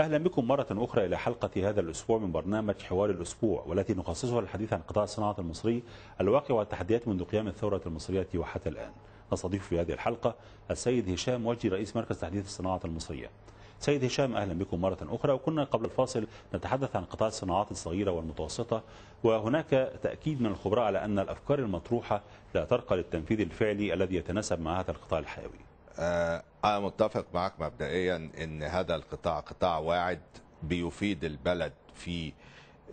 أهلا بكم مرة أخرى إلى حلقة هذا الأسبوع من برنامج حوار الأسبوع والتي نخصصها للحديث عن قطاع الصناعة المصري الواقع والتحديات منذ قيام الثورة المصرية وحتى الآن نستضيف في هذه الحلقة السيد هشام وجي رئيس مركز تحديث الصناعة المصرية سيد هشام أهلا بكم مرة أخرى وكنا قبل الفاصل نتحدث عن قطاع الصناعات الصغيرة والمتوسطة وهناك تأكيد من الخبراء على أن الأفكار المطروحة لا ترقى للتنفيذ الفعلي الذي يتناسب مع هذا القطاع الحيوي آه، أنا متفق معك مبدئيا أن هذا القطاع قطاع واعد بيفيد البلد في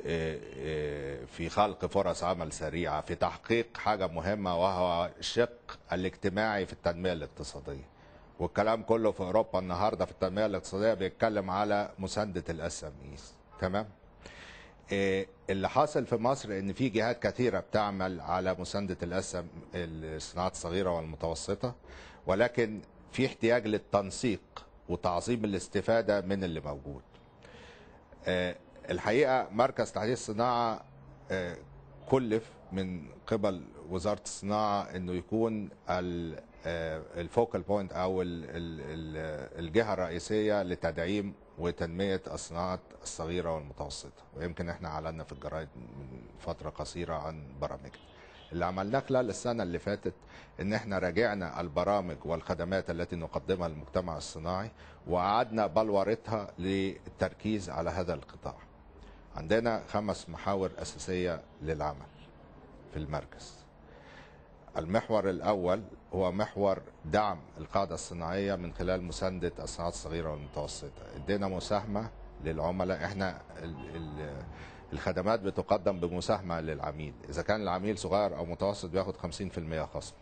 آه، آه، في خلق فرص عمل سريعة في تحقيق حاجة مهمة وهو الشق الاجتماعي في التنمية الاقتصادية والكلام كله في أوروبا النهاردة في التنمية الاقتصادية بيتكلم على مساندة الاس ام ايز تمام اللي حاصل في مصر ان في جهات كثيره بتعمل على مسانده الاس الصناعات الصغيره والمتوسطه ولكن في احتياج للتنسيق وتعظيم الاستفاده من اللي موجود. آه، الحقيقه مركز تحديث الصناعه آه، كلف من قبل وزاره الصناعه انه يكون آه، الفوكال بوينت او الجهه الرئيسيه لتدعيم وتنميه الصناعات الصغيره والمتوسطه ويمكن احنا اعلنا في الجرايد من فتره قصيره عن برامجنا. اللي عملناه خلال السنه اللي فاتت ان احنا راجعنا البرامج والخدمات التي نقدمها للمجتمع الصناعي واعدنا بلورتها للتركيز على هذا القطاع. عندنا خمس محاور اساسيه للعمل في المركز. المحور الاول هو محور دعم القاعده الصناعيه من خلال مسانده الصناعات الصغيره والمتوسطه. ادينا مساهمه للعملاء احنا ال ال الخدمات بتقدم بمساهمه للعميل اذا كان العميل صغير او متوسط بياخد 50% خصم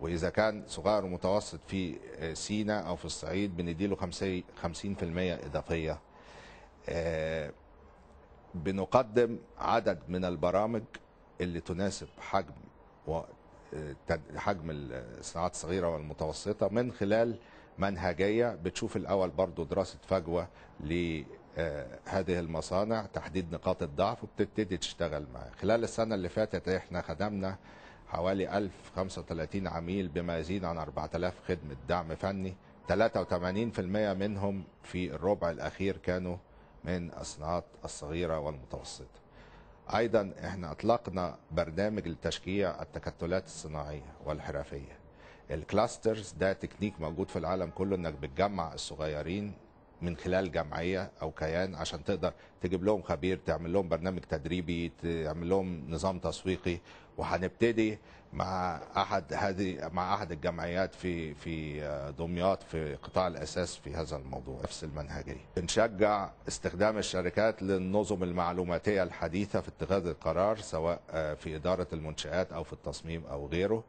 واذا كان صغير ومتوسط في آه، سينا او في الصعيد بنديله 50% اضافيه آه، بنقدم عدد من البرامج اللي تناسب حجم و آه، حجم الصناعات الصغيره والمتوسطه من خلال منهجيه بتشوف الاول برضو دراسه فجوه آه، هذه المصانع تحديد نقاط الضعف وبتبتدي تشتغل معاه خلال السنة اللي فاتت احنا خدمنا حوالي 1035 عميل بما يزيد عن 4000 خدمة دعم فني 83% منهم في الربع الأخير كانوا من الصناعات الصغيرة والمتوسطة أيضا احنا أطلقنا برنامج لتشجيع التكتلات الصناعية والحرفية الكلاسترز ده تكنيك موجود في العالم كله انك بتجمع الصغيرين من خلال جمعيه او كيان عشان تقدر تجيب لهم خبير تعمل لهم برنامج تدريبي تعمل لهم نظام تسويقي وهنبتدي مع احد هذه مع احد الجمعيات في في آه، دمياط في قطاع الاساس في هذا الموضوع نفس المنهجيه. بنشجع استخدام الشركات للنظم المعلوماتيه الحديثه في اتخاذ القرار سواء آه، في اداره المنشات او في التصميم او غيره.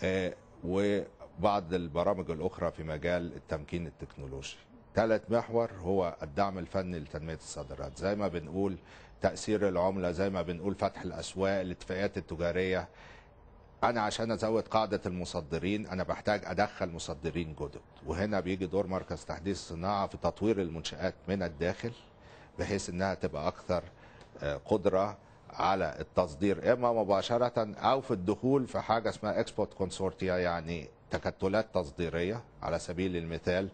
آه، وبعض البرامج الاخرى في مجال التمكين التكنولوجي. ثالث محور هو الدعم الفني لتنميه الصادرات زي ما بنقول تاثير العمله زي ما بنقول فتح الاسواق الاتفاقيات التجاريه انا عشان ازود قاعده المصدرين انا بحتاج ادخل مصدرين جدد وهنا بيجي دور مركز تحديث الصناعه في تطوير المنشات من الداخل بحيث انها تبقى اكثر آه، قدره على التصدير اما مباشره او في الدخول في حاجه اسمها اكسبورت كونسورتيا يعني تكتلات تصديريه على سبيل المثال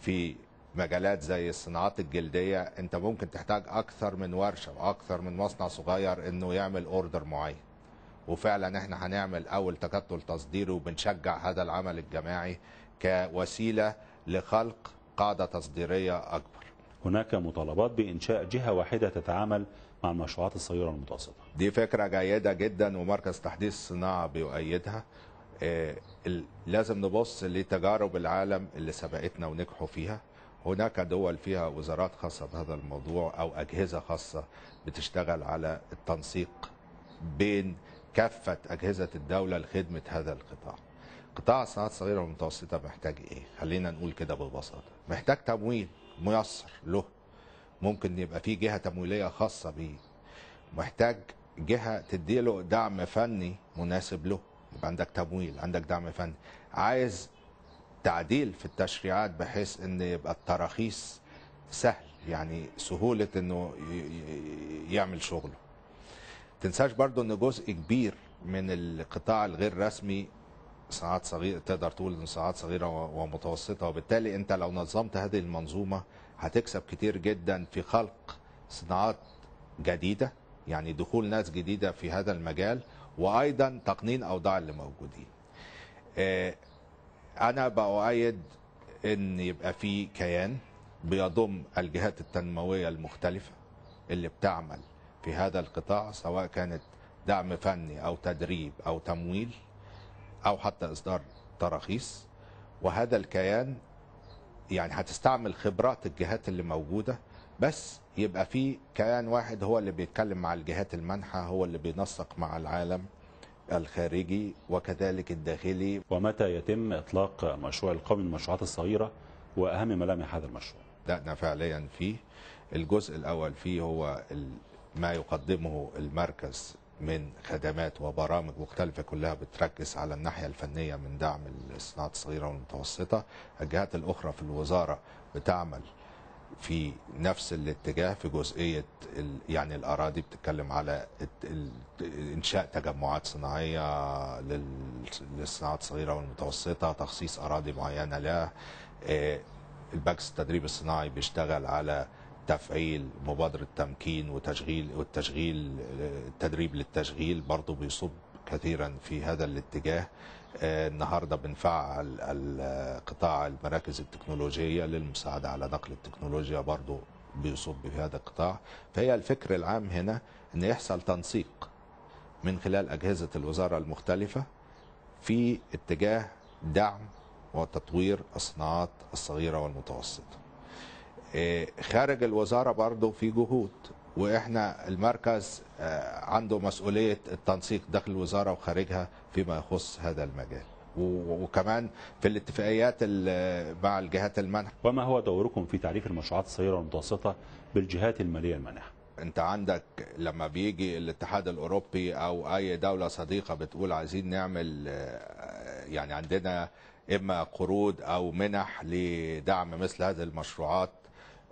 في مجالات زي الصناعات الجلديه انت ممكن تحتاج اكثر من ورشه واكثر من مصنع صغير انه يعمل اوردر معين وفعلا احنا هنعمل اول تكتل تصديري وبنشجع هذا العمل الجماعي كوسيله لخلق قاعده تصديريه اكبر هناك مطالبات بإنشاء جهة واحدة تتعامل مع المشروعات الصغيرة المتوسطة دي فكرة جيدة جدا ومركز تحديث الصناعة بيؤيدها إيه، لازم نبص لتجارب العالم اللي سبقتنا ونجحوا فيها هناك دول فيها وزارات خاصة بهذا الموضوع أو أجهزة خاصة بتشتغل على التنسيق بين كافة أجهزة الدولة لخدمة هذا القطاع قطاع الصناعات الصغيرة والمتوسطة محتاج إيه؟ خلينا نقول كده ببساطة محتاج تمويل ميسر له ممكن يبقى فيه جهة تمويلية خاصة بيه محتاج جهة تديله دعم فني مناسب له يبقى عندك تمويل عندك دعم فني عايز تعديل في التشريعات بحيث ان يبقى التراخيص سهل يعني سهولة انه يعمل شغله تنساش برضو ان جزء كبير من القطاع الغير رسمي صناعات صغيرة تقدر تقول ان صناعات صغيرة ومتوسطة وبالتالي انت لو نظمت هذه المنظومة هتكسب كتير جدا في خلق صناعات جديدة يعني دخول ناس جديدة في هذا المجال وأيضا تقنين أوضاع اللي موجودين آه، انا باؤيد ان يبقى في كيان بيضم الجهات التنمويه المختلفه اللي بتعمل في هذا القطاع سواء كانت دعم فني او تدريب او تمويل او حتى اصدار تراخيص وهذا الكيان يعني هتستعمل خبرات الجهات اللي موجوده بس يبقى في كيان واحد هو اللي بيتكلم مع الجهات المانحه هو اللي بينسق مع العالم الخارجي وكذلك الداخلي ومتى يتم إطلاق مشروع القومي المشروعات الصغيرة وأهم ملامح هذا المشروع بدأنا فعليا فيه الجزء الأول فيه هو ما يقدمه المركز من خدمات وبرامج مختلفة كلها بتركز على الناحية الفنية من دعم الصناعات الصغيرة والمتوسطة الجهات الأخرى في الوزارة بتعمل في نفس الاتجاه في جزئيه يعني الاراضي بتتكلم على انشاء تجمعات صناعيه للصناعات الصغيره والمتوسطه تخصيص اراضي معينه لها آه، البكس التدريب الصناعي بيشتغل على تفعيل مبادره تمكين وتشغيل والتشغيل آه، التدريب للتشغيل برضه بيصب كثيرا في هذا الاتجاه النهارده بنفعل القطاع المراكز التكنولوجيه للمساعده على نقل التكنولوجيا برضو بيصب في هذا القطاع فهي الفكر العام هنا ان يحصل تنسيق من خلال اجهزه الوزاره المختلفه في اتجاه دعم وتطوير الصناعات الصغيره والمتوسطه إيه، خارج الوزاره برضه في جهود واحنا المركز آه، عنده مسؤوليه التنسيق داخل الوزاره وخارجها فيما يخص هذا المجال وكمان في الاتفاقيات مع الجهات المانحه وما هو دوركم في تعريف المشروعات الصغيره والمتوسطه بالجهات الماليه المانحه انت عندك لما بيجي الاتحاد الاوروبي او اي دوله صديقه بتقول عايزين نعمل آه، يعني عندنا اما قروض او منح لدعم مثل هذه المشروعات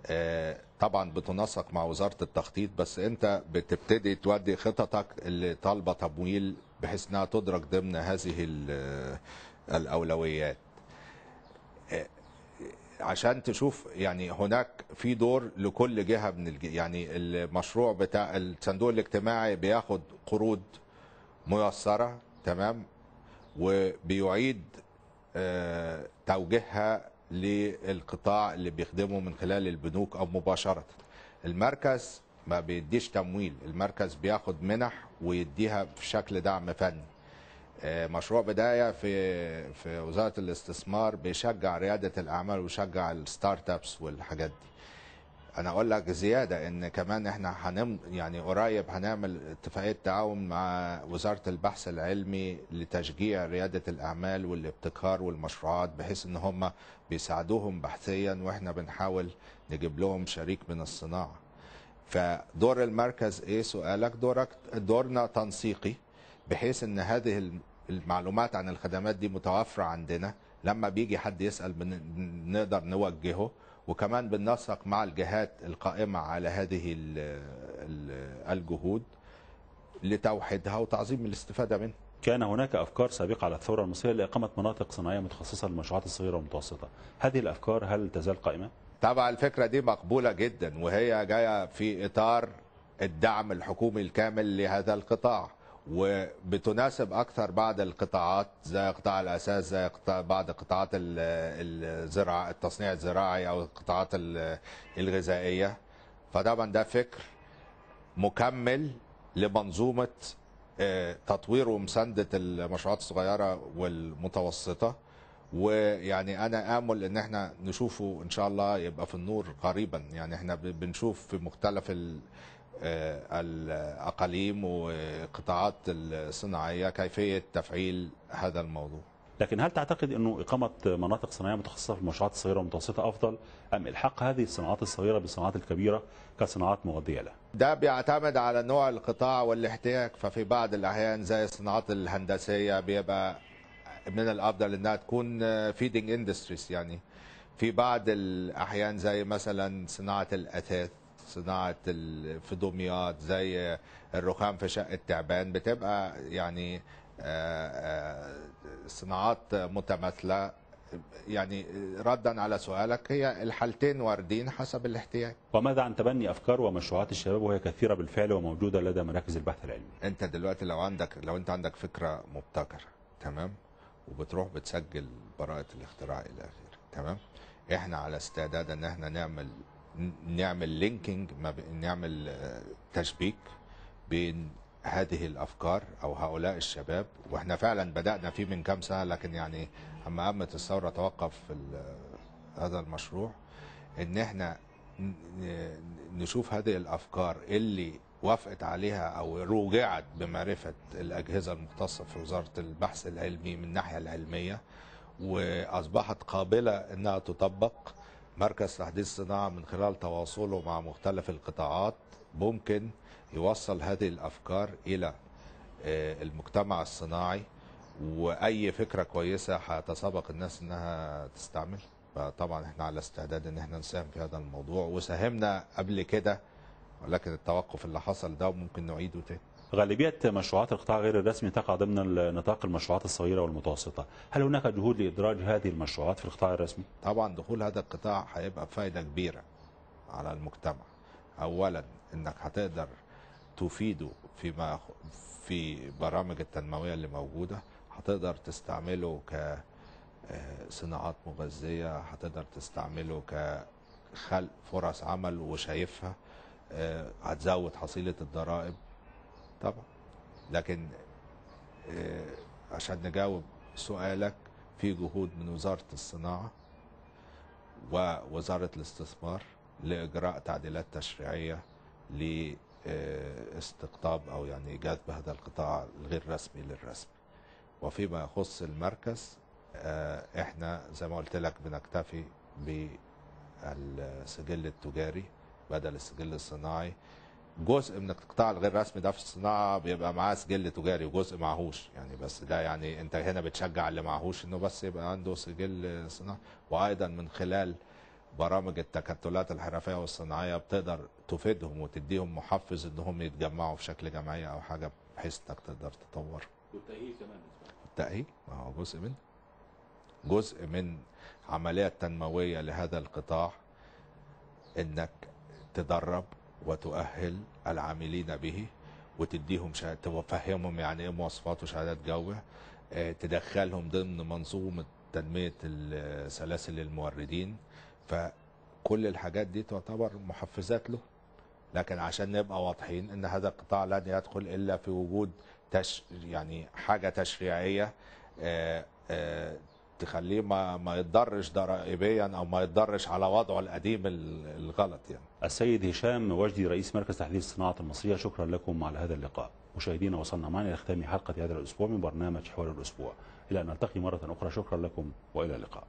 آه، طبعا بتنسق مع وزاره التخطيط بس انت بتبتدي تودي خططك اللي طالبه تمويل بحيث انها تدرك ضمن هذه الاولويات عشان تشوف يعني هناك في دور لكل جهه من الج... يعني المشروع بتاع الصندوق الاجتماعي بياخد قروض ميسره تمام وبيعيد آه، توجيهها للقطاع اللي بيخدمه من خلال البنوك او مباشره المركز ما بيديش تمويل المركز بياخد منح ويديها في شكل دعم فني آه، مشروع بدايه في في وزاره الاستثمار بيشجع رياده الاعمال ويشجع الستارت ابس والحاجات دي انا اقول لك زياده ان كمان احنا هنم يعني قريب هنعمل اتفاقيه تعاون مع وزاره البحث العلمي لتشجيع رياده الاعمال والابتكار والمشروعات بحيث ان هم بيساعدوهم بحثيا واحنا بنحاول نجيب لهم شريك من الصناعه. فدور المركز ايه سؤالك؟ دورك دورنا تنسيقي بحيث ان هذه المعلومات عن الخدمات دي متوفره عندنا لما بيجي حد يسال نقدر نوجهه وكمان بننسق مع الجهات القائمة على هذه الجهود لتوحيدها وتعظيم الاستفادة منها كان هناك أفكار سابقة على الثورة المصرية لإقامة مناطق صناعية متخصصة للمشروعات الصغيرة والمتوسطة هذه الأفكار هل تزال قائمة؟ طبعا الفكرة دي مقبولة جدا وهي جاية في إطار الدعم الحكومي الكامل لهذا القطاع وبتناسب اكثر بعض القطاعات زي قطاع الاساس زي بعض قطاعات الزراعه التصنيع الزراعي او القطاعات الغذائيه فطبعا ده فكر مكمل لمنظومه آه، تطوير ومسانده المشروعات الصغيره والمتوسطه ويعني انا امل ان احنا نشوفه ان شاء الله يبقى في النور قريبا يعني احنا بنشوف في مختلف آه، الأقاليم وقطاعات الصناعية كيفية تفعيل هذا الموضوع لكن هل تعتقد أنه إقامة مناطق صناعية متخصصة في المشروعات الصغيرة والمتوسطة أفضل أم إلحاق هذه الصناعات الصغيرة بالصناعات الكبيرة كصناعات مغذية لها؟ ده بيعتمد على نوع القطاع والاحتياج ففي بعض الأحيان زي الصناعات الهندسية بيبقى من الأفضل أنها تكون فيدنج اندستريز يعني في بعض الأحيان زي مثلا صناعة الأثاث صناعه في دمياط زي الرخام في شقه تعبان بتبقى يعني آه، آه، صناعات متماثله يعني ردا على سؤالك هي الحالتين واردين حسب الاحتياج. وماذا عن تبني افكار ومشروعات الشباب وهي كثيره بالفعل وموجوده لدى مراكز البحث العلمي؟ انت دلوقتي لو عندك لو انت عندك فكره مبتكره تمام وبتروح بتسجل براءه الاختراع الى اخره تمام؟ احنا على استعداد ان احنا نعمل نعمل لينكينج ما نعمل آه، تشبيك بين هذه الافكار او هؤلاء الشباب واحنا فعلا بدانا فيه من كام سنه لكن يعني اما قامت الثوره توقف هذا المشروع ان احنا نشوف هذه الافكار اللي وافقت عليها او روجعت بمعرفه الاجهزه المختصه في وزاره البحث العلمي من الناحيه العلميه واصبحت قابله انها تطبق مركز تحديث الصناعة من خلال تواصله مع مختلف القطاعات ممكن يوصل هذه الأفكار إلى آه، المجتمع الصناعي وأي فكرة كويسة هتسابق الناس إنها تستعمل فطبعا احنا على استعداد ان احنا نساهم في هذا الموضوع وساهمنا قبل كده ولكن التوقف اللي حصل ده ممكن نعيده تاني غالبية مشروعات القطاع غير الرسمي تقع ضمن نطاق المشروعات الصغيرة والمتوسطة هل هناك جهود لإدراج هذه المشروعات في القطاع الرسمي؟ طبعا دخول هذا القطاع هيبقى فايدة كبيرة على المجتمع أولا أنك هتقدر تفيده فيما في برامج التنموية اللي موجودة هتقدر تستعمله ك صناعات مغذية هتقدر تستعمله كخلق فرص عمل وشايفها آه، هتزود حصيلة الضرائب طبعا لكن آه، عشان نجاوب سؤالك في جهود من وزارة الصناعة ووزارة الاستثمار لإجراء تعديلات تشريعية لاستقطاب آه، أو يعني جذب هذا القطاع الغير رسمي للرسم وفيما يخص المركز آه، احنا زي ما قلت لك بنكتفي بالسجل التجاري بدل السجل الصناعي جزء من القطاع الغير رسمي ده في الصناعه بيبقى معاه سجل تجاري وجزء معهوش يعني بس ده يعني انت هنا بتشجع اللي معهوش انه بس يبقى عنده سجل صناعي وايضا من خلال برامج التكتلات الحرفيه والصناعيه بتقدر تفيدهم وتديهم محفز ان هم يتجمعوا في شكل جمعيه او حاجه بحيث انك تقدر تطور والتاهيل كمان التاهيل ما هو جزء منه جزء من عمليه تنمويه لهذا القطاع انك تدرب وتؤهل العاملين به وتديهم شهادة تفهمهم يعني ايه مواصفات وشهادات جو آه، تدخلهم ضمن منظومة تنمية سلاسل الموردين فكل الحاجات دي تعتبر محفزات له لكن عشان نبقى واضحين ان هذا القطاع لن يدخل الا في وجود تش يعني حاجه تشريعيه آه، آه، تخليه ما ما يتضرش ضرائبيا او ما يتضرش على وضعه القديم الغلط يعني. السيد هشام وجدي رئيس مركز تحليل الصناعه المصريه شكرا لكم على هذا اللقاء. مشاهدينا وصلنا معنا الى ختام حلقه هذا الاسبوع من برنامج حوار الاسبوع. الى ان نلتقي مره اخرى شكرا لكم والى اللقاء.